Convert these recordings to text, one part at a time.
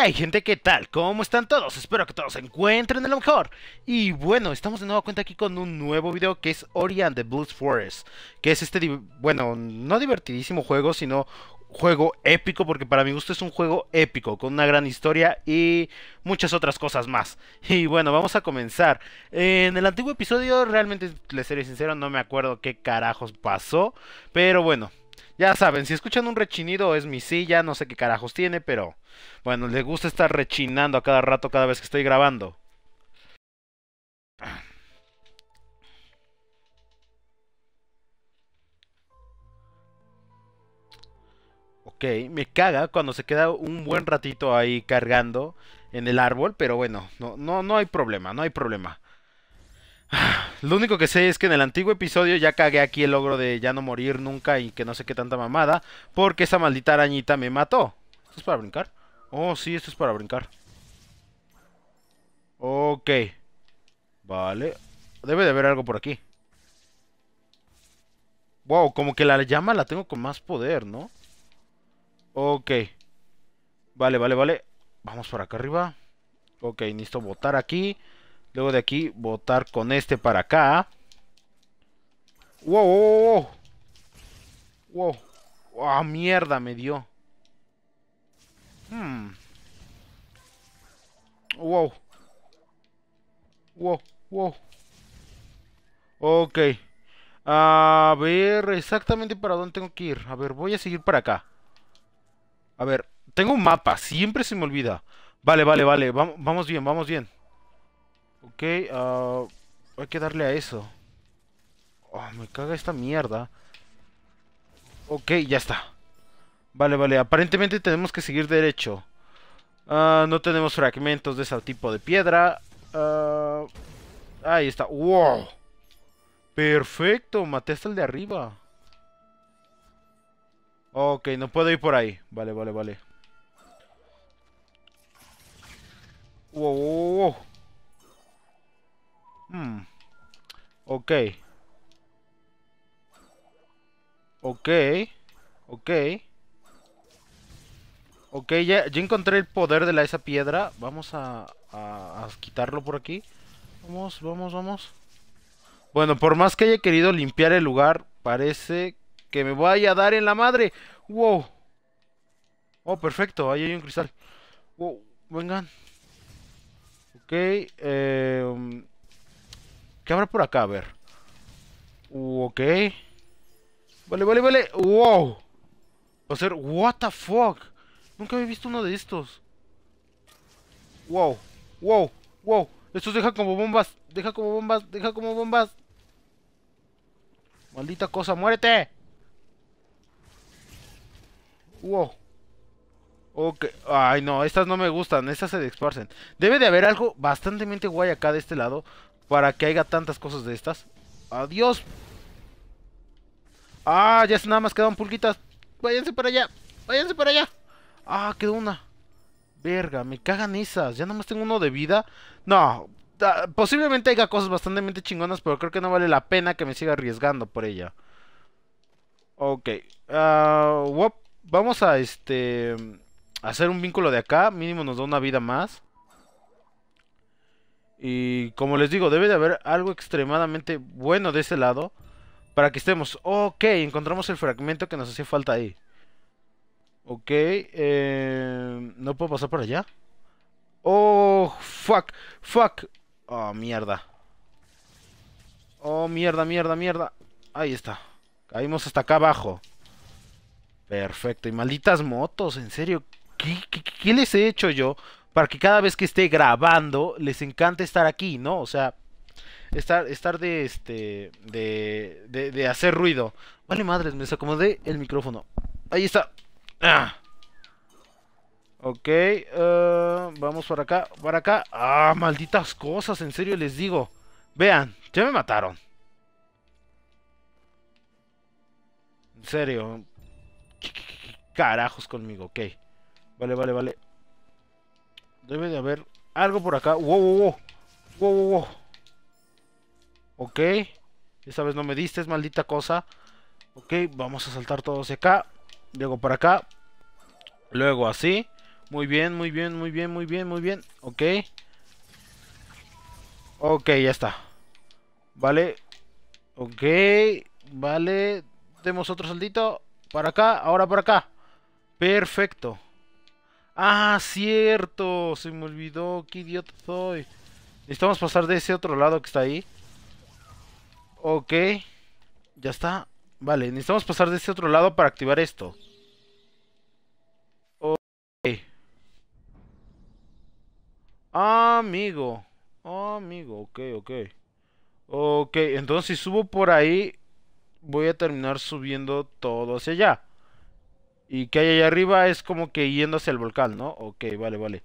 hay gente? ¿Qué tal? ¿Cómo están todos? Espero que todos se encuentren de lo mejor. Y bueno, estamos de nuevo cuenta aquí con un nuevo video que es Ori and the Blues Forest. Que es este, bueno, no divertidísimo juego, sino juego épico, porque para mi gusto es un juego épico, con una gran historia y muchas otras cosas más. Y bueno, vamos a comenzar. En el antiguo episodio, realmente, les seré sincero, no me acuerdo qué carajos pasó, pero bueno. Ya saben, si escuchan un rechinido es mi silla, no sé qué carajos tiene, pero bueno, le gusta estar rechinando a cada rato cada vez que estoy grabando. Ok, me caga cuando se queda un buen ratito ahí cargando en el árbol, pero bueno, no, no, no hay problema, no hay problema. Lo único que sé es que en el antiguo episodio ya cagué aquí el logro de ya no morir nunca y que no sé qué tanta mamada, porque esa maldita arañita me mató. ¿Esto es para brincar? Oh, sí, esto es para brincar. Ok. Vale. Debe de haber algo por aquí. Wow, como que la llama la tengo con más poder, ¿no? Ok. Vale, vale, vale. Vamos por acá arriba. Ok, necesito botar aquí. Luego de aquí, votar con este para acá. ¡Wow! ¡Wow! ¡Wow! wow ah, mierda! Me dio. Hmm. ¡Wow! ¡Wow! ¡Wow! Ok. A ver, exactamente para dónde tengo que ir. A ver, voy a seguir para acá. A ver, tengo un mapa. Siempre se me olvida. Vale, vale, vale. Vamos bien, vamos bien. Ok, ah, hay que darle a eso. Oh, me caga esta mierda. Ok, ya está. Vale, vale, aparentemente tenemos que seguir derecho. Ah, no tenemos fragmentos de ese tipo de piedra. ahí está. ¡Wow! Perfecto, maté hasta el de arriba. Ok, no puedo ir por ahí. Vale, vale, vale. Wow, wow, wow. Hmm. Ok. Ok. Ok. Ok, ya, encontré el poder de la, esa piedra. Vamos a, a, quitarlo por aquí. Vamos, vamos, vamos. Bueno, por más que haya querido limpiar el lugar, parece que me voy a dar en la madre. ¡Wow! Oh, perfecto, ahí hay un cristal. ¡Wow! Vengan. Ok, eh... Um, ¿Qué habrá por acá? A ver. Uh, ok. Vale, vale, vale. ¡Wow! Va a ser... ¿What the fuck? Nunca había visto uno de estos. ¡Wow! ¡Wow! ¡Wow! Estos deja como bombas. Deja como bombas. Deja como bombas. Maldita cosa, muérete. Wow. Ok. Ay, no, estas no me gustan. Estas se disparcen. Debe de haber algo bastante guay acá de este lado para que haya tantas cosas de estas. ¡Adiós! ¡Ah! Ya se nada más quedan pulguitas. ¡Váyanse para allá! ¡Váyanse para allá! ¡Ah! Quedó una. Verga, me cagan esas. Ya nada más tengo uno de vida. No, posiblemente haya cosas bastante chingonas, pero creo que no vale la pena que me siga arriesgando por ella. Ok. Ah, vamos a este hacer un vínculo de acá. Mínimo nos da una vida más. Y como les digo, debe de haber algo extremadamente bueno de ese lado para que estemos. Ok, encontramos el fragmento que nos hacía falta ahí. Ok, eh, no puedo pasar por allá. Oh, fuck, fuck. Oh, mierda. Oh, mierda, mierda, mierda. Ahí está. Caímos hasta acá abajo. Perfecto. Y malditas motos, en serio. qué les he hecho yo? para que cada vez que esté grabando les encante estar aquí, ¿no? O sea, estar, estar de este, de, de, hacer ruido. Vale madres, me desacomodé el micrófono. Ahí está. Ah. Ok, eh, vamos para acá, para acá. Ah, malditas cosas, en serio les digo. Vean, ya me mataron. En serio. carajos conmigo, ok. Vale, vale, vale. Debe de haber algo por acá. ¡Wow, wow, wow! wow Ok. Esta vez no me diste, es maldita cosa. Ok, vamos a saltar todos hacia acá. Luego para acá. Luego así. Muy bien, muy bien, muy bien, muy bien, muy bien. Ok. Ok, ya está. Vale. Ok. Vale. Demos otro saldito. Para acá, ahora para acá. Perfecto. Ah, cierto. Se me olvidó. Qué idiota soy. Necesitamos pasar de ese otro lado que está ahí. Ok. Ya está. Vale, necesitamos pasar de ese otro lado para activar esto. Ok. amigo. amigo. Ok, ok. Ok, entonces si subo por ahí, voy a terminar subiendo todo hacia allá. Y que hay allá arriba es como que yendo hacia el volcán, ¿no? Ok, vale, vale.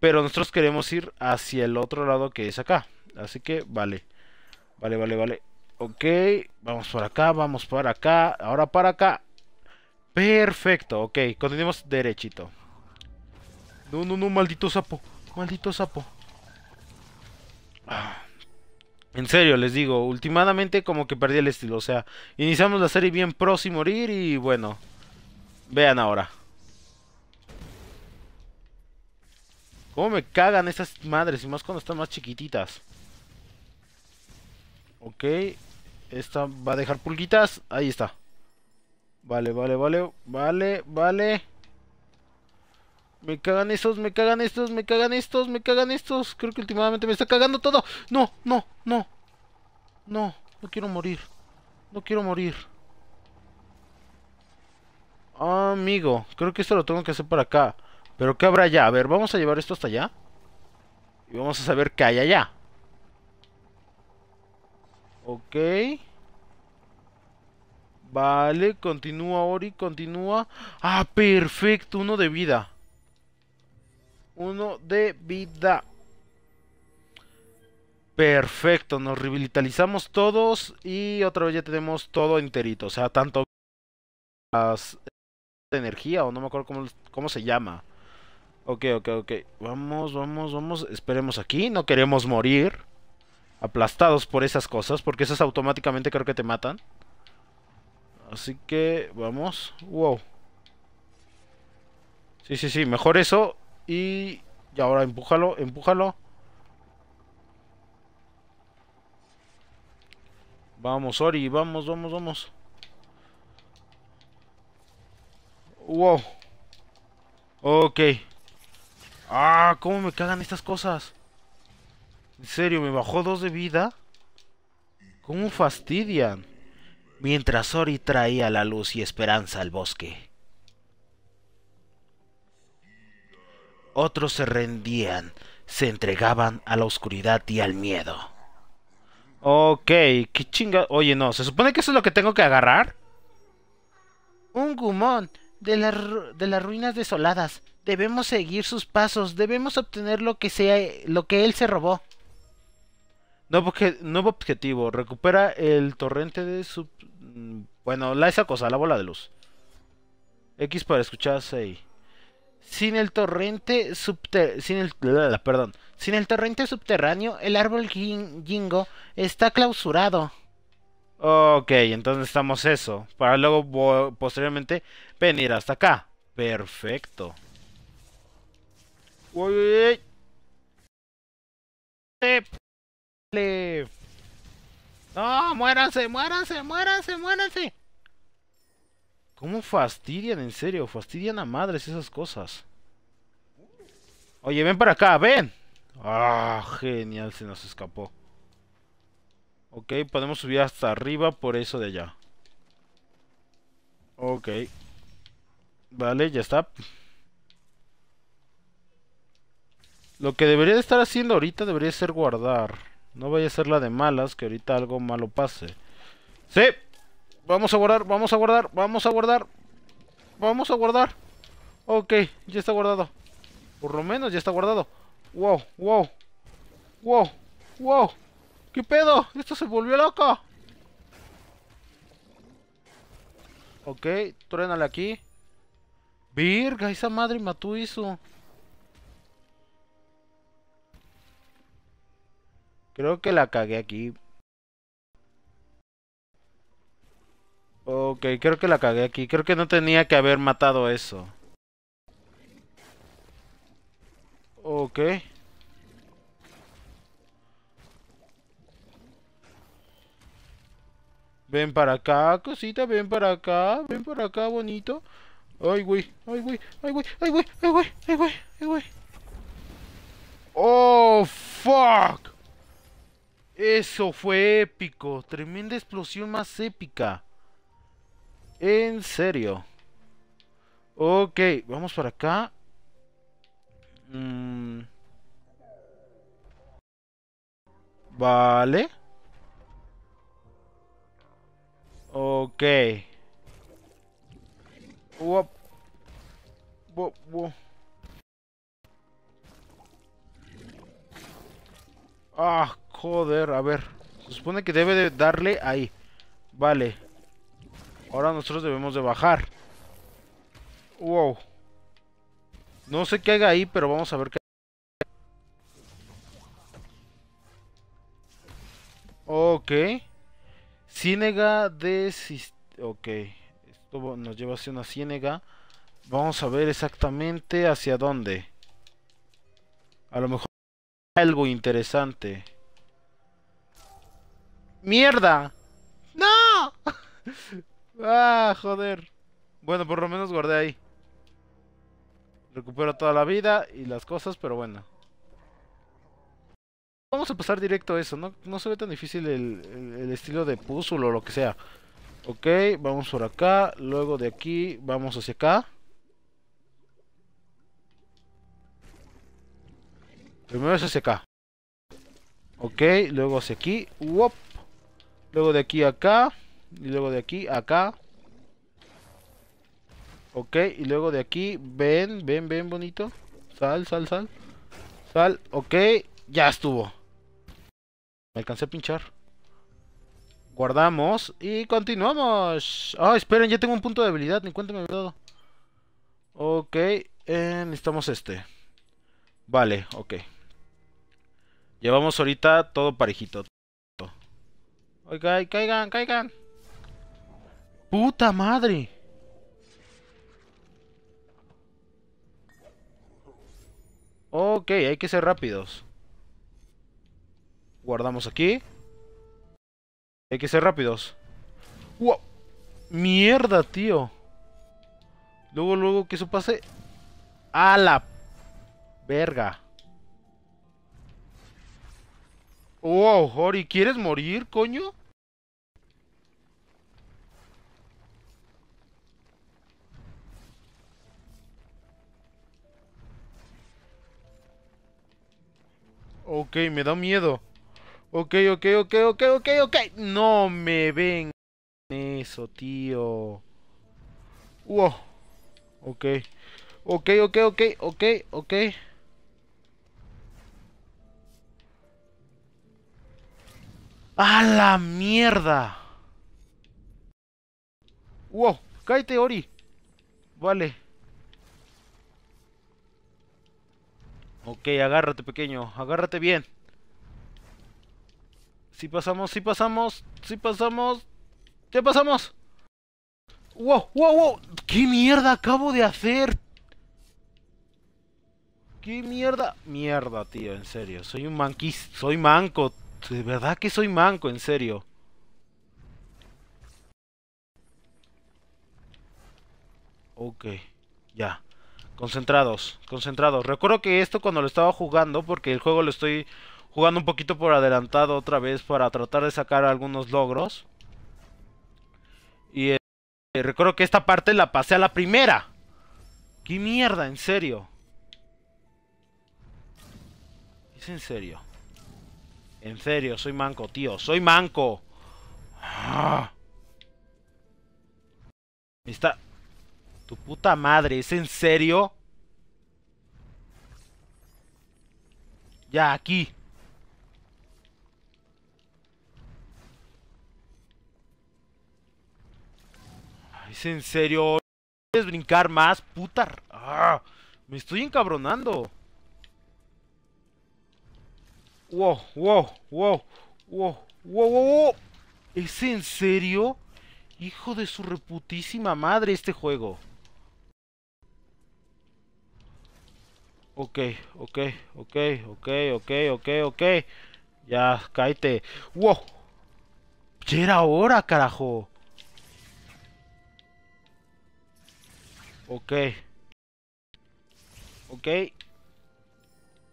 Pero nosotros queremos ir hacia el otro lado que es acá. Así que vale. Vale, vale, vale. Ok, vamos para acá, vamos para acá, ahora para acá. Perfecto, ok, continuemos derechito. No, no, no, maldito sapo, maldito sapo. Ah, en serio, les digo, últimamente como que perdí el estilo, o sea, iniciamos la serie bien y morir y bueno, Vean ahora. ¿Cómo me cagan estas madres? Y más cuando están más chiquititas. Ok. Esta va a dejar pulguitas. Ahí está. Vale, vale, vale. Vale, vale. Me cagan estos, me cagan estos, me cagan estos, me cagan estos. Creo que últimamente me está cagando todo. No, no, no. No, no quiero morir. No quiero morir. Ah, amigo, creo que esto lo tengo que hacer para acá. Pero ¿qué habrá allá? A ver, vamos a llevar esto hasta allá. Y vamos a saber qué hay allá. Ok. Vale, continúa Ori, continúa. Ah, perfecto, uno de vida. Uno de vida. Perfecto, nos revitalizamos todos y otra vez ya tenemos todo enterito. O sea, tanto las de energía o no me acuerdo cómo, se llama. Ok, ok, ok. Vamos, vamos, vamos. Esperemos aquí. No queremos morir aplastados por esas cosas, porque esas automáticamente creo que te matan. Así que vamos. Wow. Sí, sí, sí. Mejor eso. Y, y ahora empújalo, empújalo. Vamos, Ori. Vamos, vamos, vamos. Wow. Ok. Ah, cómo me cagan estas cosas. En serio, me bajó dos de vida. ¿Cómo fastidian? Mientras Ori traía la luz y esperanza al bosque. Otros se rendían, se entregaban a la oscuridad y al miedo. Ok, qué chinga... Oye, no, ¿se supone que eso es lo que tengo que agarrar? Un gumón de, de las ruinas desoladas. Debemos seguir sus pasos, debemos obtener lo que, sea, lo que él se robó. Nuevo, objetivo, recupera el torrente de sub... Mm, bueno, la esa cosa, la bola de luz. X para escuchar Sin el torrente subter sin el perdón, sin el torrente subterráneo, el árbol jingo está clausurado. Ok, entonces estamos eso. Para luego posteriormente venir hasta acá. Perfecto. Uy, No, muéranse, muéranse, muéranse, muéranse. ¿Cómo fastidian, en serio? Fastidian a madres esas cosas. Oye, ven para acá, ven. Ah, genial, se nos escapó. Ok, podemos subir hasta arriba por eso de allá. Ok. Vale, ya está. Lo que debería de estar haciendo ahorita debería ser guardar. No vaya a ser la de malas, que ahorita algo malo pase. ¡Sí! Vamos a guardar, vamos a guardar, vamos a guardar. Vamos a guardar. Ok, ya está guardado. Por lo menos ya está guardado. Wow, wow. Wow, wow. ¿Qué pedo? ¡Esto se volvió loco! Ok, truénale aquí. Virga, esa madre mató eso. Creo que la cagué aquí. Ok, creo que la cagué aquí. Creo que no tenía que haber matado eso. Ok. Ven para acá, cosita, ven para acá, ven para acá, bonito. Ay, güey, ay, güey, ay, güey, ay, güey, ay, güey, ay, güey, ay, güey. Oh, fuck. Eso fue épico. Tremenda explosión más épica. En serio. Ok, vamos para acá. Mm. Vale. Ok. Wow. Wow, wow. Ah, joder, a ver. Se supone que debe de darle ahí. Vale. Ahora nosotros debemos de bajar. Wow. No sé qué haga ahí, pero vamos a ver qué... Ok. Ciénega de... Ok, esto nos lleva hacia una ciénega. Vamos a ver exactamente hacia dónde. A lo mejor algo interesante. ¡Mierda! ¡No! ¡Ah, joder! Bueno, por lo menos guardé ahí. Recupero toda la vida y las cosas, pero bueno. Vamos a pasar directo a eso, no, no se ve tan difícil el, estilo de puzzle o lo que sea. Ok, vamos por acá, luego de aquí vamos hacia acá. Primero es hacia acá. Ok, luego hacia aquí. Luego de aquí acá. Y luego de aquí acá. Ok, y luego de aquí. Ven, ven, ven, bonito. Sal, sal, sal. Sal, ok. Ya estuvo. Me alcancé a pinchar. Guardamos y continuamos. Ah, esperen, ya tengo un punto de habilidad. Ni todo. me dado. Ok, eh, necesitamos este. Vale, ok. Llevamos ahorita todo parejito. Oiga, caigan, caigan. Puta madre. Ok, hay que ser rápidos. Guardamos aquí. Hay que ser rápidos. ¡Mierda, tío! Luego, luego que eso pase. ¡A la verga! ¡Wow, Hori! ¿Quieres morir, coño? Ok, me da miedo. Ok, ok, ok, ok, ok, ok. No me ven eso, tío. Wow. Ok. Ok, ok, ok, ok, ok. ¡A la mierda! ¡Wow! ¡Cállate, Ori! Vale. Ok, agárrate, pequeño. Agárrate bien. Si pasamos, si pasamos, si pasamos. ¡Ya pasamos! ¡Wow, wow, wow! ¿Qué mierda acabo de hacer? ¿Qué mierda? Mierda, tío, en serio. Soy un manquis... Soy manco. De verdad que soy manco, en serio. Ok, ya. Concentrados, concentrados. Recuerdo que esto cuando lo estaba jugando, porque el juego lo estoy jugando un poquito por adelantado otra vez para tratar de sacar algunos logros. Y eh, recuerdo que esta parte la pasé a la primera. ¡Qué mierda! ¿En serio? ¿Es en serio? En serio, soy manco, tío. ¡Soy manco! Ah. Está... Tu puta madre, ¿es en serio? Ya, aquí. ¿Es en serio? ¿Quieres brincar más, Puta... Ah, me estoy encabronando. Wow, wow, wow, wow, wow, wow. ¿Es en serio? Hijo de su reputísima madre este juego. Ok, ok, ok, ok, ok, ok, ok. Ya, cállate. ¡Wow! Ya era hora, carajo. Ok. Ok.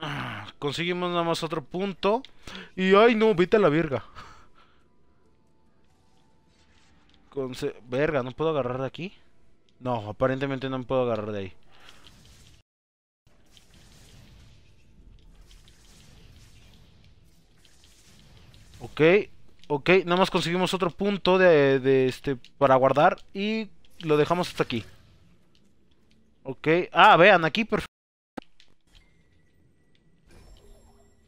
Ah, conseguimos nada más otro punto. Y ay no, vete a la verga. verga, ¿no puedo agarrar de aquí? No, aparentemente no puedo agarrar de ahí. Ok, ok, nada más conseguimos otro punto de este para guardar y lo dejamos hasta aquí. Ok. Ah, vean, aquí perfecto.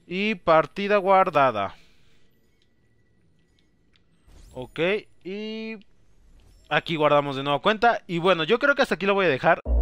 Y partida guardada. Ok, y aquí guardamos de nuevo cuenta. Y bueno, yo creo que hasta aquí lo voy a dejar.